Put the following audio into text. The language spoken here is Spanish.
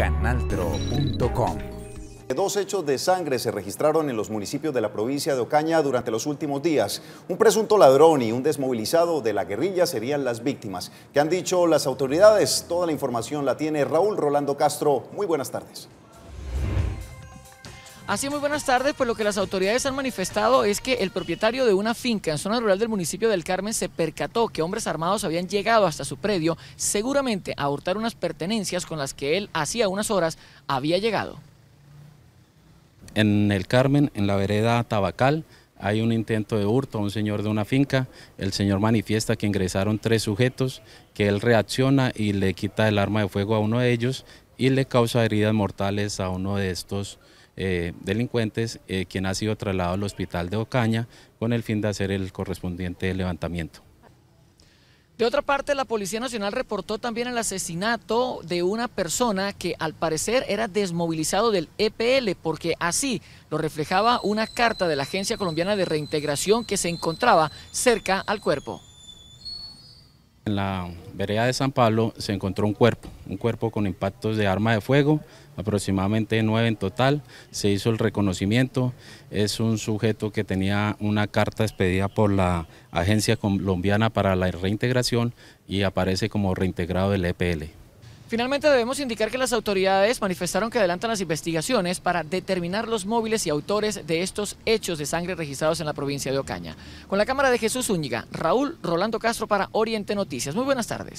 canaltro.com. Dos hechos de sangre se registraron en los municipios de la provincia de Ocaña durante los últimos días. Un presunto ladrón y un desmovilizado de la guerrilla serían las víctimas. ¿Qué han dicho las autoridades? Toda la información la tiene Raúl Rolando Castro. Muy buenas tardes. Así, muy buenas tardes. Pues lo que las autoridades han manifestado es que el propietario de una finca en zona rural del municipio del Carmen se percató que hombres armados habían llegado hasta su predio, seguramente a hurtar unas pertenencias con las que él hacía unas horas había llegado. En el Carmen, en la vereda Tabacal, hay un intento de hurto a un señor de una finca. El señor manifiesta que ingresaron tres sujetos, que él reacciona y le quita el arma de fuego a uno de ellos y le causa heridas mortales a uno de estos eh, delincuentes, eh, quien ha sido trasladado al hospital de Ocaña con el fin de hacer el correspondiente levantamiento. De otra parte, la Policía Nacional reportó también el asesinato de una persona que al parecer era desmovilizado del EPL, porque así lo reflejaba una carta de la Agencia Colombiana de Reintegración que se encontraba cerca al cuerpo. En la vereda de San Pablo se encontró un cuerpo, un cuerpo con impactos de arma de fuego, aproximadamente nueve en total. Se hizo el reconocimiento. Es un sujeto que tenía una carta expedida por la Agencia Colombiana para la Reintegración y aparece como reintegrado del EPL. Finalmente debemos indicar que las autoridades manifestaron que adelantan las investigaciones para determinar los móviles y autores de estos hechos de sangre registrados en la provincia de Ocaña. Con la cámara de Jesús Úñiga, Raúl Rolando Castro para Oriente Noticias. Muy buenas tardes.